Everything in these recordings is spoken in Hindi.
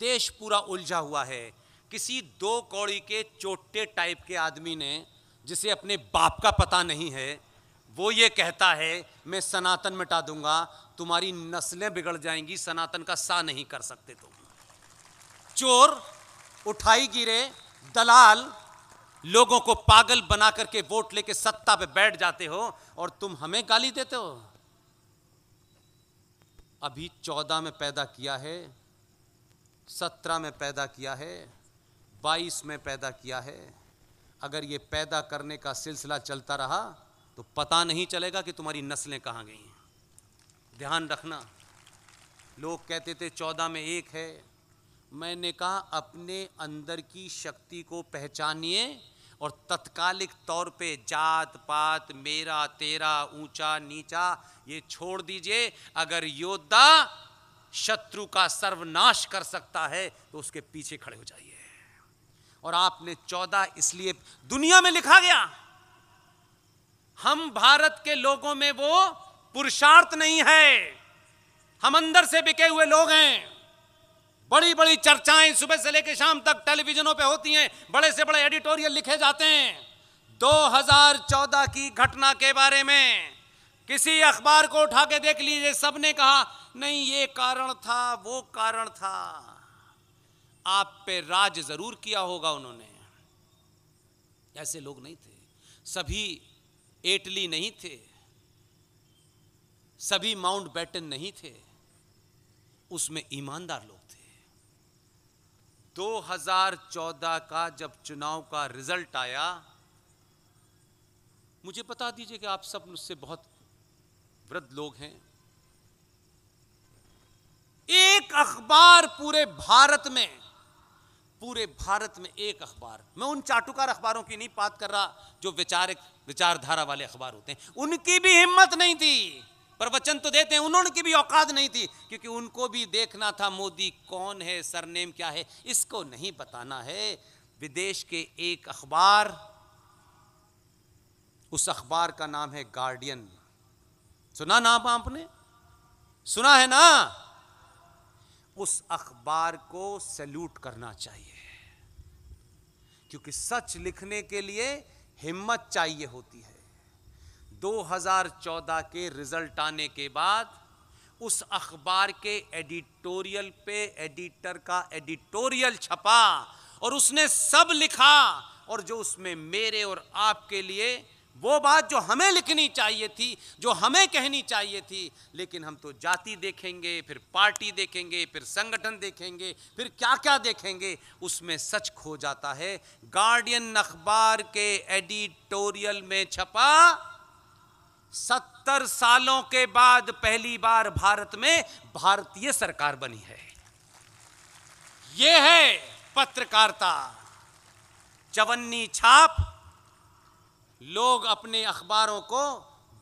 देश पूरा उलझा हुआ है किसी दो कौड़ी के चोटे टाइप के आदमी ने जिसे अपने बाप का पता नहीं है वो ये कहता है मैं सनातन मिटा दूंगा तुम्हारी नस्लें बिगड़ जाएंगी सनातन का सा नहीं कर सकते तुम चोर उठाई गिरे दलाल लोगों को पागल बना करके वोट लेके सत्ता पे बैठ जाते हो और तुम हमें गाली देते हो अभी चौदह में पैदा किया है सत्रह में पैदा किया है बाईस में पैदा किया है अगर ये पैदा करने का सिलसिला चलता रहा तो पता नहीं चलेगा कि तुम्हारी नस्लें कहाँ गई हैं ध्यान रखना लोग कहते थे चौदह में एक है मैंने कहा अपने अंदर की शक्ति को पहचानिए और तत्कालिक तौर पे जात पात मेरा तेरा ऊंचा नीचा ये छोड़ दीजिए अगर योद्धा शत्रु का सर्वनाश कर सकता है तो उसके पीछे खड़े हो जाइए और आपने चौदह इसलिए दुनिया में लिखा गया हम भारत के लोगों में वो पुरुषार्थ नहीं है हम अंदर से बिके हुए लोग हैं बड़ी बड़ी चर्चाएं सुबह से लेकर शाम तक टेलीविजनों पे होती हैं बड़े से बड़े एडिटोरियल लिखे जाते हैं 2014 की घटना के बारे में किसी अखबार को उठा के देख लीजिए सबने कहा नहीं ये कारण था वो कारण था आप पे राज जरूर किया होगा उन्होंने ऐसे लोग नहीं थे सभी एटली नहीं थे सभी माउंट बैटन नहीं थे उसमें ईमानदार लोग थे 2014 का जब चुनाव का रिजल्ट आया मुझे बता दीजिए कि आप सब मुझसे बहुत वृद्ध लोग हैं एक अखबार पूरे भारत में पूरे भारत में एक अखबार मैं उन चाटुकार अखबारों की नहीं बात कर रहा जो विचारिक विचारधारा वाले अखबार होते हैं उनकी भी हिम्मत नहीं थी प्रवचन तो देते हैं उन्होंने की भी औकात नहीं थी क्योंकि उनको भी देखना था मोदी कौन है सरनेम क्या है इसको नहीं बताना है विदेश के एक अखबार उस अखबार का नाम है गार्डियन सुना ना आपने सुना है ना उस अखबार को सैल्यूट करना चाहिए क्योंकि सच लिखने के लिए हिम्मत चाहिए होती है 2014 के रिजल्ट आने के बाद उस अखबार के एडिटोरियल पे एडिटर का एडिटोरियल छपा और उसने सब लिखा और जो उसमें मेरे और आपके लिए वो बात जो हमें लिखनी चाहिए थी जो हमें कहनी चाहिए थी लेकिन हम तो जाति देखेंगे फिर पार्टी देखेंगे फिर संगठन देखेंगे फिर क्या क्या देखेंगे उसमें सच खो जाता है गार्डियन अखबार के एडिटोरियल में छपा सत्तर सालों के बाद पहली बार भारत में भारतीय सरकार बनी है यह है पत्रकारिता चवन्नी छाप लोग अपने अखबारों को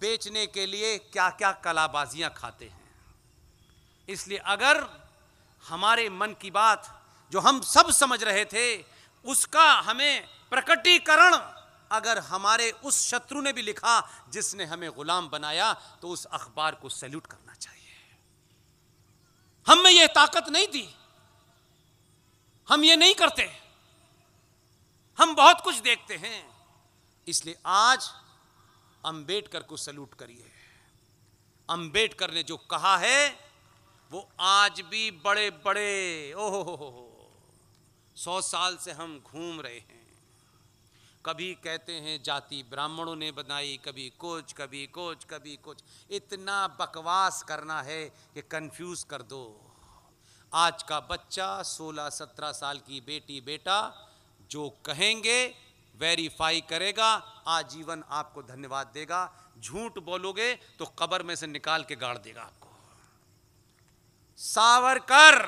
बेचने के लिए क्या क्या कलाबाजियां खाते हैं इसलिए अगर हमारे मन की बात जो हम सब समझ रहे थे उसका हमें प्रकटीकरण अगर हमारे उस शत्रु ने भी लिखा जिसने हमें गुलाम बनाया तो उस अखबार को सैल्यूट करना चाहिए हमें यह ताकत नहीं दी हम ये नहीं करते हम बहुत कुछ देखते हैं इसलिए आज अंबेडकर को सल्यूट करिए अंबेडकर ने जो कहा है वो आज भी बड़े बड़े ओहो हो हो सौ साल से हम घूम रहे हैं कभी कहते हैं जाति ब्राह्मणों ने बनाई कभी कुछ कभी कुछ कभी कुछ इतना बकवास करना है कि कंफ्यूज कर दो आज का बच्चा 16-17 साल की बेटी बेटा जो कहेंगे वेरीफाई करेगा आजीवन आपको धन्यवाद देगा झूठ बोलोगे तो कबर में से निकाल के गाड़ देगा आपको सावरकर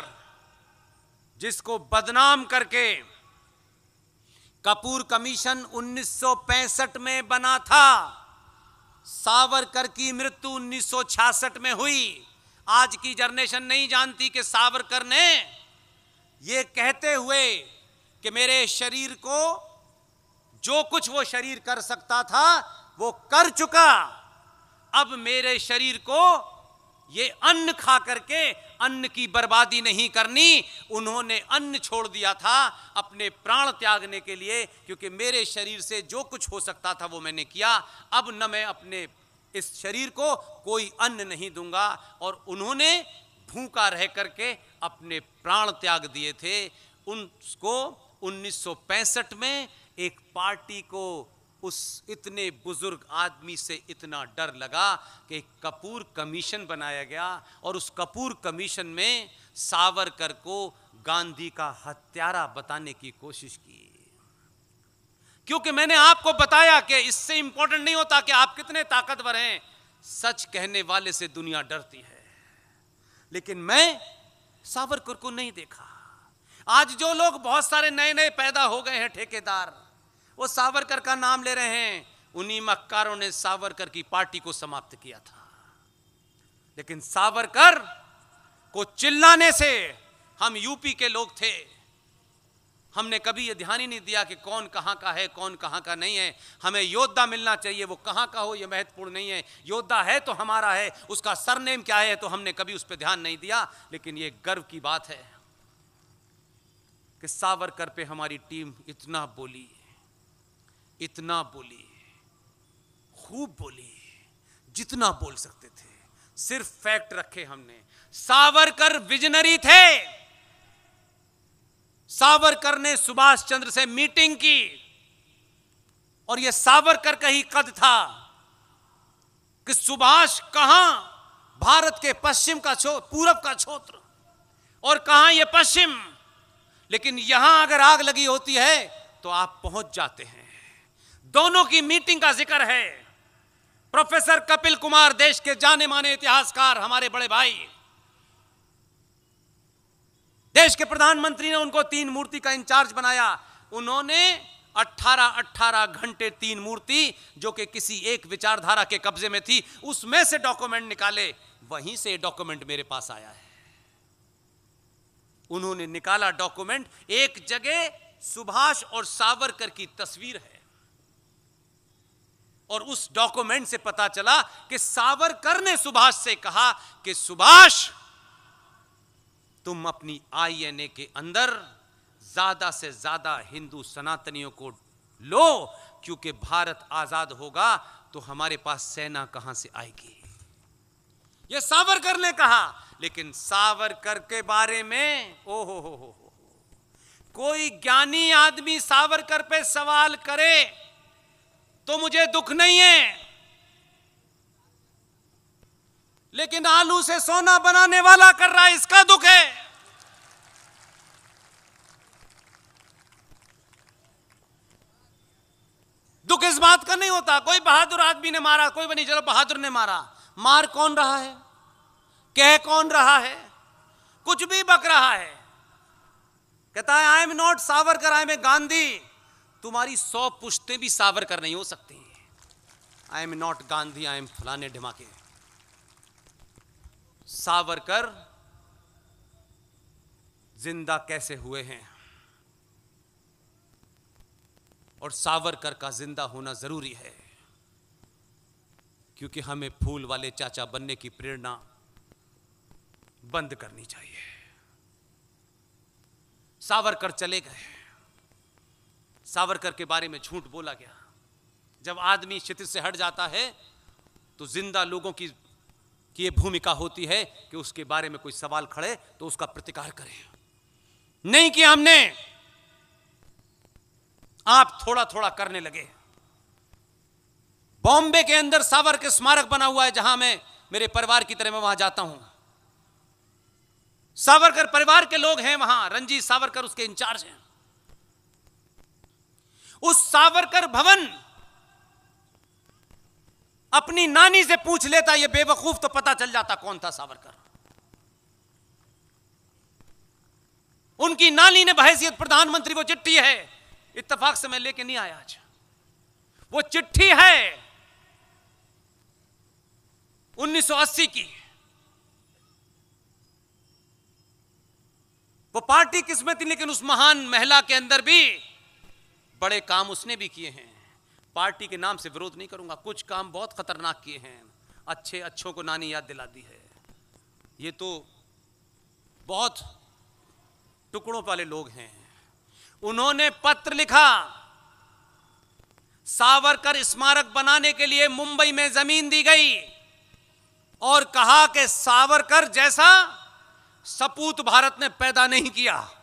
जिसको बदनाम करके कपूर कमीशन 1965 में बना था सावरकर की मृत्यु 1966 में हुई आज की जनरेशन नहीं जानती कि सावरकर ने यह कहते हुए कि मेरे शरीर को जो कुछ वो शरीर कर सकता था वो कर चुका अब मेरे शरीर को ये अन्न खा करके अन्न की बर्बादी नहीं करनी उन्होंने अन्न छोड़ दिया था अपने प्राण त्यागने के लिए क्योंकि मेरे शरीर से जो कुछ हो सकता था वो मैंने किया अब न मैं अपने इस शरीर को कोई अन्न नहीं दूंगा और उन्होंने भूखा रह करके अपने प्राण त्याग दिए थे उनको 1965 में एक पार्टी को उस इतने बुजुर्ग आदमी से इतना डर लगा कि कपूर कमीशन बनाया गया और उस कपूर कमीशन में सावरकर को गांधी का हत्यारा बताने की कोशिश की क्योंकि मैंने आपको बताया कि इससे इंपॉर्टेंट नहीं होता कि आप कितने ताकतवर हैं सच कहने वाले से दुनिया डरती है लेकिन मैं सावरकर को नहीं देखा आज जो लोग बहुत सारे नए नए पैदा हो गए हैं ठेकेदार वो सावरकर का नाम ले रहे हैं उन्हीं मक्कारों ने सावरकर की पार्टी को समाप्त किया था लेकिन सावरकर को चिल्लाने से हम यूपी के लोग थे हमने कभी यह ध्यान ही नहीं दिया कि कौन कहाँ का है कौन कहाँ का नहीं है हमें योद्धा मिलना चाहिए वो कहाँ का हो यह महत्वपूर्ण नहीं है योद्धा है तो हमारा है उसका सरनेम क्या है तो हमने कभी उस पर ध्यान नहीं दिया लेकिन ये गर्व की बात है कि सावरकर पे हमारी टीम इतना बोली इतना बोली खूब बोली जितना बोल सकते थे सिर्फ फैक्ट रखे हमने सावरकर विजनरी थे सावरकर ने सुभाष चंद्र से मीटिंग की और यह सावरकर का ही कद था कि सुभाष कहां भारत के पश्चिम का छो पूरब का छोत्र और कहां यह पश्चिम लेकिन यहां अगर आग लगी होती है तो आप पहुंच जाते हैं दोनों की मीटिंग का जिक्र है प्रोफेसर कपिल कुमार देश के जाने माने इतिहासकार हमारे बड़े भाई देश के प्रधानमंत्री ने उनको तीन मूर्ति का इंचार्ज बनाया उन्होंने 18-18 घंटे तीन मूर्ति जो कि किसी एक विचारधारा के कब्जे में थी उसमें से डॉक्यूमेंट निकाले वहीं से डॉक्यूमेंट मेरे पास आया है उन्होंने निकाला डॉक्यूमेंट एक जगह सुभाष और सावरकर की तस्वीर है और उस डॉक्यूमेंट से पता चला कि सावरकर ने सुभाष से कहा कि सुभाष तुम अपनी आईएनए के अंदर ज्यादा से ज्यादा हिंदू सनातनियों को लो क्योंकि भारत आजाद होगा तो हमारे पास सेना कहां से आएगी यह सावरकर ने कहा लेकिन सावरकर के बारे में ओ हो हो हो कोई ज्ञानी आदमी सावरकर पे सवाल करे तो मुझे दुख नहीं है लेकिन आलू से सोना बनाने वाला कर रहा है इसका दुख है दुख इस बात का नहीं होता कोई बहादुर आदमी ने मारा कोई बनी चलो बहादुर ने मारा मार कौन रहा है कह कौन रहा है कुछ भी बक रहा है कहता है I am not Savarkar I am a Gandhi तुम्हारी सौ पुश्तें भी सावरकर नहीं हो सकती I am not Gandhi I am फलाने ढिमाके सावरकर जिंदा कैसे हुए हैं और सावरकर का जिंदा होना जरूरी है क्योंकि हमें फूल वाले चाचा बनने की प्रेरणा बंद करनी चाहिए सावरकर चले गए सावरकर के बारे में झूठ बोला गया जब आदमी क्षेत्र से हट जाता है तो जिंदा लोगों की की ये भूमिका होती है कि उसके बारे में कोई सवाल खड़े तो उसका प्रतिकार करें नहीं कि हमने आप थोड़ा थोड़ा करने लगे बॉम्बे के अंदर सावर के स्मारक बना हुआ है जहां मैं मेरे परिवार की तरह मैं वहां जाता हूं सावरकर परिवार के लोग हैं वहां रंजीत सावरकर उसके इंचार्ज हैं उस सावरकर भवन अपनी नानी से पूछ लेता ये बेवकूफ तो पता चल जाता कौन था सावरकर उनकी नानी ने बहसियत प्रधानमंत्री वो चिट्ठी है इतफाक से मैं लेके नहीं आया आज वो चिट्ठी है 1980 की वो पार्टी किस्मत थी लेकिन उस महान महिला के अंदर भी बड़े काम उसने भी किए हैं पार्टी के नाम से विरोध नहीं करूंगा कुछ काम बहुत खतरनाक किए हैं अच्छे अच्छों को नानी याद दिला दी है ये तो बहुत टुकड़ों वाले लोग हैं उन्होंने पत्र लिखा सावरकर स्मारक बनाने के लिए मुंबई में जमीन दी गई और कहा कि सावरकर जैसा सपूत भारत ने पैदा नहीं किया